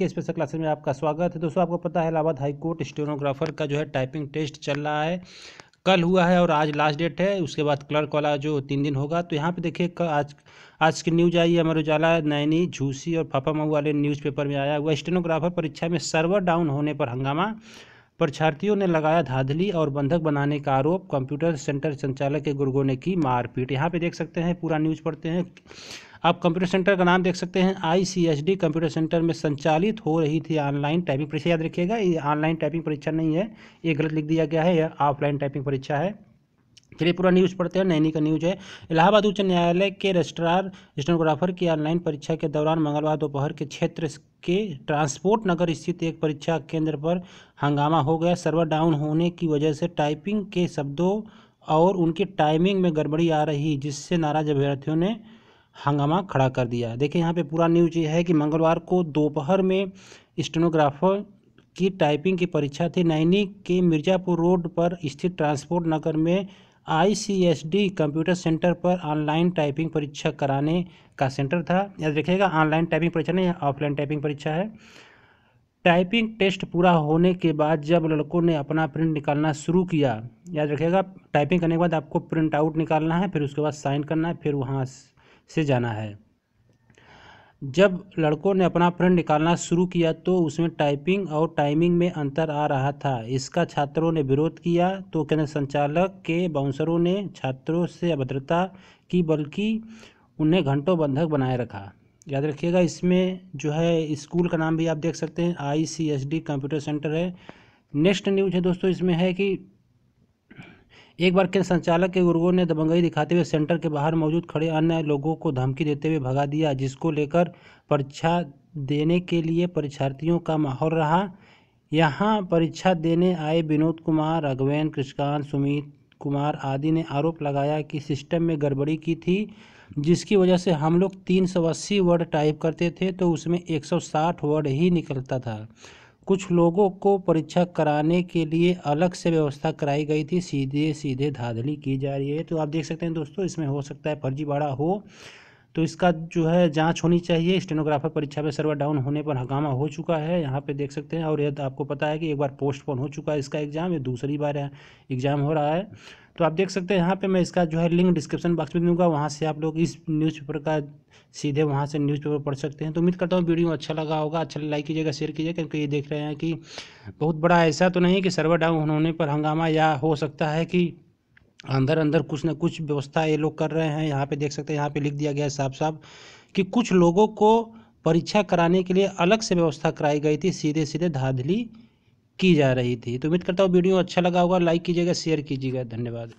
है special classes में आपका स्वागत है दोस्तों आपको पता है इलाहाबाद हाईकोर्ट स्टेनोग्राफर का जो है टाइपिंग टेस्ट चल रहा है कल हुआ है और आज लास्ट डेट है उसके बाद क्लर्क वाला जो तीन दिन होगा तो यहाँ पे देखिए आज आज की न्यूज आई है अमर उजाला नैनी झूसी और फाफा मऊ वाले न्यूज़पेपर में आया हुआ स्टेनोग्राफर परीक्षा में सर्वर डाउन होने पर हंगामा परीक्षार्थियों ने लगाया धाधली और बंधक बनाने का आरोप कंप्यूटर सेंटर संचालक के गुर्गों ने की मारपीट यहाँ पे देख सकते हैं पूरा न्यूज़ पढ़ते हैं आप कंप्यूटर सेंटर का नाम देख सकते हैं आईसीएसडी कंप्यूटर सेंटर में संचालित हो रही थी ऑनलाइन टाइपिंग परीक्षा याद रखिएगा ये ऑनलाइन टाइपिंग परीक्षा नहीं है ये गलत लिख दिया गया है यह ऑफलाइन टाइपिंग परीक्षा है चलिए पूरा न्यूज़ पढ़ते हैं नैनी का न्यूज़ है इलाहाबाद उच्च न्यायालय के रजिस्ट्रार स्टेनोग्राफर की ऑनलाइन परीक्षा के दौरान मंगलवार दोपहर के क्षेत्र के ट्रांसपोर्ट नगर स्थित एक परीक्षा केंद्र पर हंगामा हो गया सर्वर डाउन होने की वजह से टाइपिंग के शब्दों और उनकी टाइमिंग में गड़बड़ी आ रही जिससे नाराज अभ्यर्थियों ने हंगामा खड़ा कर दिया देखिए यहाँ पे पूरा न्यूज ये है कि मंगलवार को दोपहर में स्टेनोग्राफर की टाइपिंग की परीक्षा थी नैनी के मिर्ज़ापुर रोड पर स्थित ट्रांसपोर्ट नगर में आईसीएसडी कंप्यूटर सेंटर पर ऑनलाइन टाइपिंग परीक्षा कराने का सेंटर था याद रखिएगा ऑनलाइन टाइपिंग परीक्षा नहीं ऑफलाइन टाइपिंग परीक्षा है टाइपिंग टेस्ट पूरा होने के बाद जब लड़कों ने अपना प्रिंट निकालना शुरू किया याद रखिएगा टाइपिंग करने के बाद आपको प्रिंट आउट निकालना है फिर उसके बाद साइन करना है फिर वहाँ से जाना है जब लड़कों ने अपना प्रिंट निकालना शुरू किया तो उसमें टाइपिंग और टाइमिंग में अंतर आ रहा था इसका छात्रों ने विरोध किया तो केंद्र संचालक के बाउंसरों ने छात्रों से अभद्रता की बल्कि उन्हें घंटों बंधक बनाए रखा याद रखिएगा इसमें जो है स्कूल का नाम भी आप देख सकते हैं I C S D computer centre है नेक्स्ट न्यूज है दोस्तों इसमें है कि एक बार केंद्र संचालक के गुरुओं ने दबंगई दिखाते हुए सेंटर के बाहर मौजूद खड़े अन्य लोगों को धमकी देते हुए भगा दिया जिसको लेकर परीक्षा देने के लिए परीक्षार्थियों का माहौल रहा यहाँ परीक्षा देने आए विनोद कुमार राघवेन कृष्णकांत सुमित कुमार आदि ने आरोप लगाया कि सिस्टम में गड़बड़ी की थी जिसकी वजह से हम लोग तीन वर्ड टाइप करते थे तो उसमें साठ वर्ड ही निकलता था कुछ लोगों को परीक्षा कराने के लिए अलग से व्यवस्था कराई गई थी सीधे सीधे धाधली की जा रही है तो आप देख सकते हैं दोस्तों इसमें हो सकता है फर्जीवाड़ा हो तो इसका जो है जांच होनी चाहिए स्टेनोग्राफर परीक्षा में सर्वर डाउन होने पर हंगामा हो चुका है यहाँ पे देख सकते हैं और यह आपको पता है कि एक बार पोस्टपोन हो चुका है इसका एग्ज़ाम ये दूसरी बार एग्ज़ाम हो रहा है तो आप देख सकते हैं यहाँ पे मैं इसका जो है लिंक डिस्क्रिप्शन बॉक्स में दूंगा वहाँ से आप लोग इस न्यूज़पेपर का सीधे वहाँ से न्यूज़पेपर पढ़ सकते हैं तो उम्मीद करता हूँ वीडियो अच्छा लगा होगा अच्छा लाइक कीजिएगा शेयर कीजिएगा क्योंकि ये देख रहे हैं कि बहुत बड़ा ऐसा तो नहीं कि सर्वर डाउन होने पर हंगामा या हो सकता है कि अंदर अंदर कुछ ना कुछ व्यवस्था ये लोग कर रहे हैं यहाँ पे देख सकते हैं यहाँ पे लिख दिया गया है साफ साफ कि कुछ लोगों को परीक्षा कराने के लिए अलग से व्यवस्था कराई गई थी सीधे सीधे धांधली की जा रही थी तो उम्मीद करता हूँ वीडियो अच्छा लगा होगा लाइक कीजिएगा शेयर कीजिएगा धन्यवाद